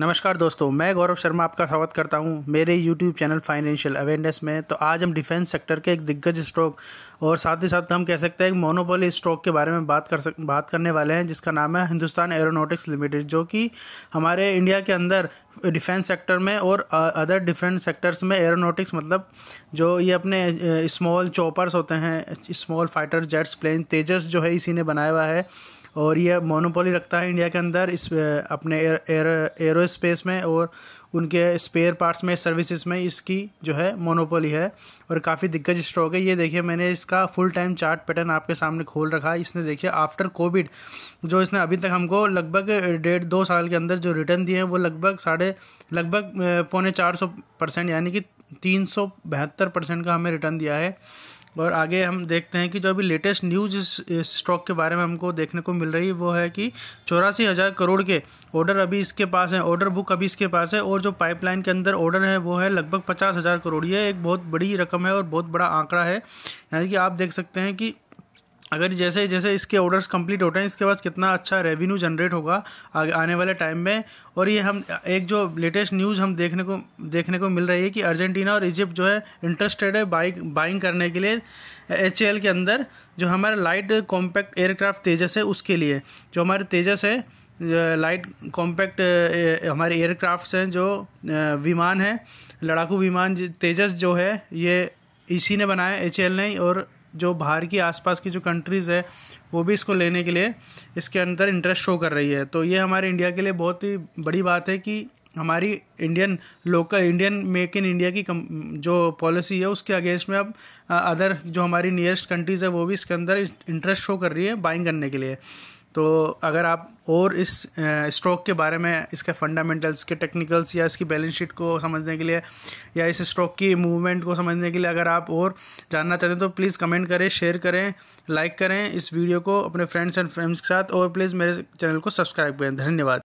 नमस्कार दोस्तों मैं गौरव शर्मा आपका स्वागत करता हूं मेरे YouTube चैनल फाइनेंशियल अवेयरनेस में तो आज हम डिफेंस सेक्टर के एक दिग्गज स्टॉक और साथ ही साथ हम कह सकते हैं एक मोनोपोली स्टॉक के बारे में बात कर सक बात करने वाले हैं जिसका नाम है हिंदुस्तान एरोनॉटिक्स लिमिटेड जो कि हमारे इंडिया के अंदर डिफेंस सेक्टर में और अदर डिफरेंट सेक्टर्स में एरोनॉटिक्स मतलब जो ये अपने स्मॉल चॉपर्स होते हैं small fighter jets plane Tejas जो है इसी ने बनाया हुआ है और यह मोनोपोली रखता है इंडिया के अंदर इस अपने एयर एयर स्पेस में और उनके स्पेयर पार्ट्स में सर्विसेज में इसकी जो है मोनोपोली है और काफ़ी दिग्गज स्ट्रॉक है ये देखिए मैंने इसका फुल टाइम चार्ट पैटर्न आपके सामने खोल रखा है इसने देखिए आफ्टर कोविड जो इसने अभी तक हमको लगभग डेढ़ दो साल के अंदर जो रिटर्न दिए हैं वो लगभग साढ़े लगभग पौने चार सौ परसेंट यानी कि तीन सौ बहत्तर परसेंट का हमें रिटर्न दिया है और आगे हम देखते हैं कि जो अभी लेटेस्ट न्यूज इस स्टॉक के बारे में हमको देखने को मिल रही है वो है कि चौरासी हज़ार करोड़ के ऑर्डर अभी इसके पास है ऑर्डर बुक अभी इसके पास है और जो पाइपलाइन के अंदर ऑर्डर है वो है लगभग पचास हज़ार करोड़ ये एक बहुत बड़ी रकम है और बहुत बड़ा आंकड़ा है यानी कि आप देख सकते हैं कि अगर जैसे जैसे इसके ऑर्डर्स कंप्लीट होते हैं इसके बाद कितना अच्छा रेवेन्यू जनरेट होगा आने वाले टाइम में और ये हम एक जो लेटेस्ट न्यूज़ हम देखने को देखने को मिल रही है कि अर्जेंटीना और इजिप्ट जो है इंटरेस्टेड है बाइक बाइंग करने के लिए एच के अंदर जो हमारे लाइट कॉम्पैक्ट एयरक्राफ्ट तेजस है उसके लिए जो हमारे तेजस है लाइट कॉम्पैक्ट हमारे एयरक्राफ्ट्स हैं जो विमान है लड़ाकू विमान तेजस जो है ये इसी ने बनाया एच ने और जो बाहर की आसपास की जो कंट्रीज़ है वो भी इसको लेने के लिए इसके अंदर इंटरेस्ट शो कर रही है तो ये हमारे इंडिया के लिए बहुत ही बड़ी बात है कि हमारी Indian local Indian make in India की कम, जो पॉलिसी है उसके अगेंस्ट में अब अदर जो हमारी नियरेस्ट कंट्रीज़ है वो भी इसके अंदर इंटरेस्ट शो कर रही है बाइंग करने के लिए तो अगर आप और इस स्ट्रोक के बारे में इसके फंडामेंटल्स के टेक्निकल्स या इसकी बैलेंस शीट को समझने के लिए या इस स्ट्रोक की मूवमेंट को समझने के लिए अगर आप और जानना चाहते हैं तो प्लीज़ कमेंट करें शेयर करें लाइक करें इस वीडियो को अपने फ्रेंड्स एंड फ्रेंड्स के साथ और प्लीज़ मेरे चैनल को सब्सक्राइब करें धन्यवाद